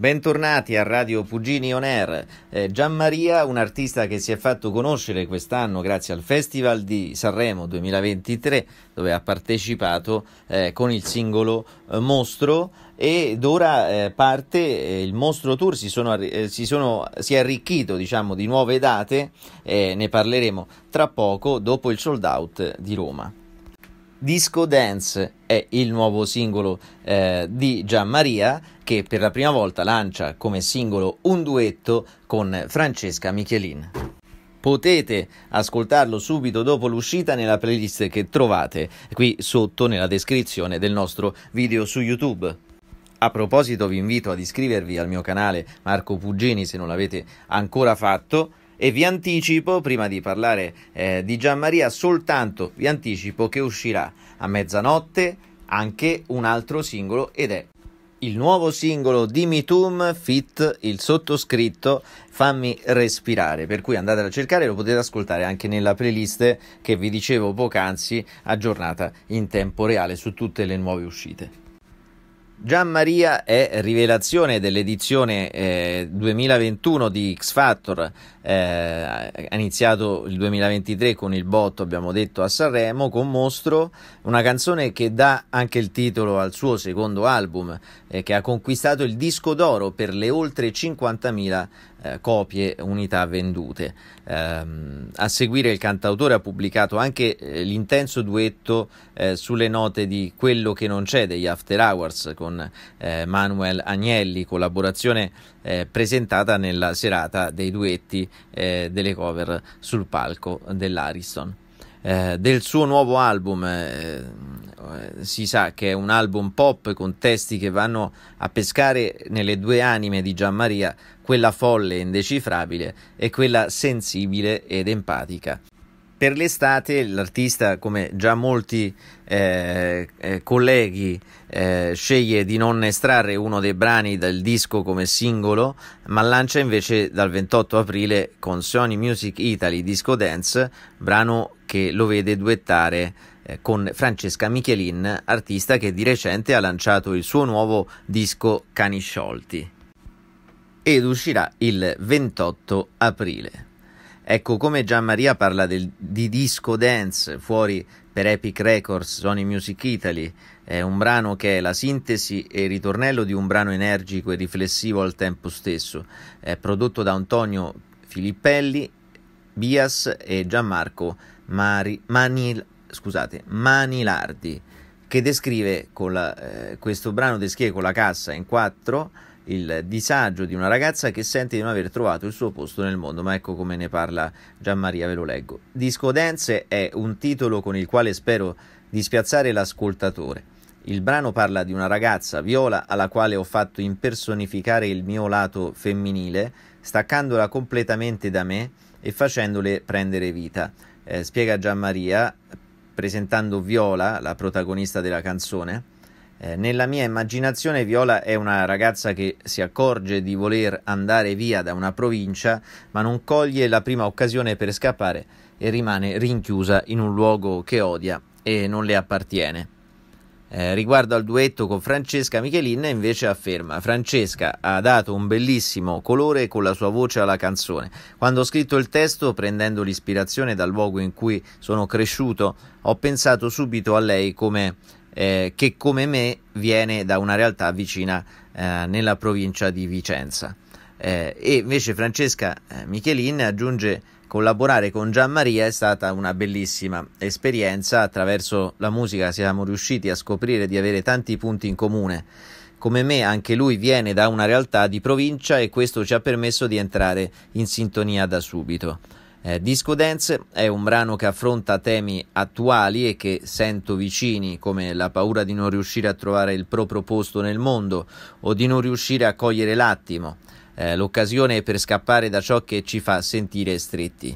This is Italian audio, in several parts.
Bentornati a Radio Pugini On Air. Eh, Gianmaria, un artista che si è fatto conoscere quest'anno grazie al Festival di Sanremo 2023, dove ha partecipato eh, con il singolo eh, Mostro ed ora eh, parte eh, il Mostro Tour, si, sono, eh, si, sono, si è arricchito diciamo, di nuove date, ne parleremo tra poco dopo il sold out di Roma. Disco Dance è il nuovo singolo eh, di Maria che per la prima volta lancia come singolo un duetto con Francesca Michelin. Potete ascoltarlo subito dopo l'uscita nella playlist che trovate qui sotto nella descrizione del nostro video su YouTube. A proposito vi invito ad iscrivervi al mio canale Marco Puggini se non l'avete ancora fatto e vi anticipo, prima di parlare eh, di Gianmaria, soltanto vi anticipo che uscirà a mezzanotte anche un altro singolo ed è il nuovo singolo di Mitum Fit, il sottoscritto Fammi respirare, per cui andate a cercare lo potete ascoltare anche nella playlist che vi dicevo poc'anzi aggiornata in tempo reale su tutte le nuove uscite. Gian Maria è rivelazione dell'edizione eh, 2021 di X Factor, eh, ha iniziato il 2023 con il botto, abbiamo detto, a Sanremo, con Mostro, una canzone che dà anche il titolo al suo secondo album, eh, che ha conquistato il disco d'oro per le oltre 50.000 eh, copie unità vendute. Ehm, a seguire il cantautore ha pubblicato anche eh, l'intenso duetto eh, sulle note di Quello che non c'è degli After Hours con eh, Manuel Agnelli, collaborazione eh, presentata nella serata dei duetti delle cover sul palco dell'Ariston. del suo nuovo album eh, si sa che è un album pop con testi che vanno a pescare nelle due anime di Gianmaria, quella folle e indecifrabile e quella sensibile ed empatica. Per l'estate l'artista, come già molti eh, eh colleghi, eh, sceglie di non estrarre uno dei brani dal disco come singolo, ma lancia invece dal 28 aprile con Sony Music Italy Disco Dance, brano che lo vede duettare eh, con Francesca Michelin, artista che di recente ha lanciato il suo nuovo disco Cani Sciolti ed uscirà il 28 aprile. Ecco come Gian Maria parla del, di disco dance fuori per Epic Records, Sony Music Italy, è un brano che è la sintesi e il ritornello di un brano energico e riflessivo al tempo stesso, è prodotto da Antonio Filippelli, Bias e Gianmarco Mari, Manil, scusate, Manilardi, che descrive la, eh, questo brano descrive con la cassa in quattro il disagio di una ragazza che sente di non aver trovato il suo posto nel mondo, ma ecco come ne parla Gianmaria, ve lo leggo. Discodenze è un titolo con il quale spero di spiazzare l'ascoltatore. Il brano parla di una ragazza viola alla quale ho fatto impersonificare il mio lato femminile, staccandola completamente da me e facendole prendere vita. Eh, spiega Gianmaria, presentando Viola, la protagonista della canzone. Eh, nella mia immaginazione Viola è una ragazza che si accorge di voler andare via da una provincia, ma non coglie la prima occasione per scappare e rimane rinchiusa in un luogo che odia e non le appartiene. Eh, riguardo al duetto con Francesca Michelin invece afferma Francesca ha dato un bellissimo colore con la sua voce alla canzone. Quando ho scritto il testo, prendendo l'ispirazione dal luogo in cui sono cresciuto, ho pensato subito a lei come, eh, che come me viene da una realtà vicina eh, nella provincia di Vicenza. Eh, e invece Francesca eh, Michelin aggiunge collaborare con Gian Maria è stata una bellissima esperienza. Attraverso la musica siamo riusciti a scoprire di avere tanti punti in comune. Come me, anche lui viene da una realtà di provincia e questo ci ha permesso di entrare in sintonia da subito. Eh, Disco Dance è un brano che affronta temi attuali e che sento vicini, come la paura di non riuscire a trovare il proprio posto nel mondo o di non riuscire a cogliere l'attimo eh, l'occasione per scappare da ciò che ci fa sentire stretti.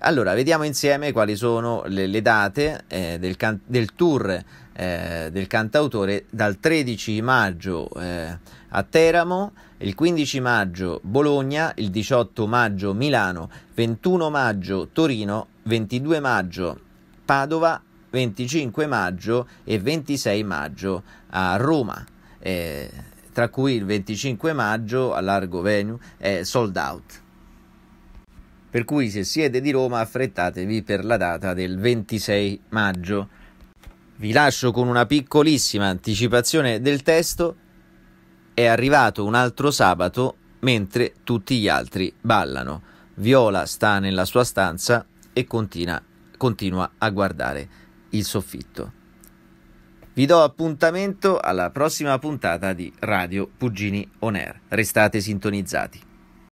Allora, vediamo insieme quali sono le, le date eh, del, can- del, tour eh, del cantautore dal 13 maggio eh, a Teramo, il 15 maggio Bologna, il 18 maggio Milano, 21 maggio Torino, 22 maggio Padova, 25 maggio e 26 maggio a Roma. Eh, tra cui il 25 maggio a Largo Venue è sold out. Per cui se siete di Roma affrettatevi per la data del 26 maggio. Vi lascio con una piccolissima anticipazione del testo. È arrivato un altro sabato mentre tutti gli altri ballano. Viola sta nella sua stanza e continua, continua a guardare il soffitto. Vi do appuntamento alla prossima puntata di Radio Pugini On Air. Restate sintonizzati.